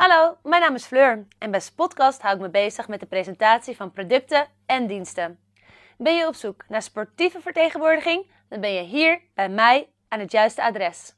Hallo, mijn naam is Fleur en bij Spotcast hou ik me bezig met de presentatie van producten en diensten. Ben je op zoek naar sportieve vertegenwoordiging? Dan ben je hier bij mij aan het juiste adres.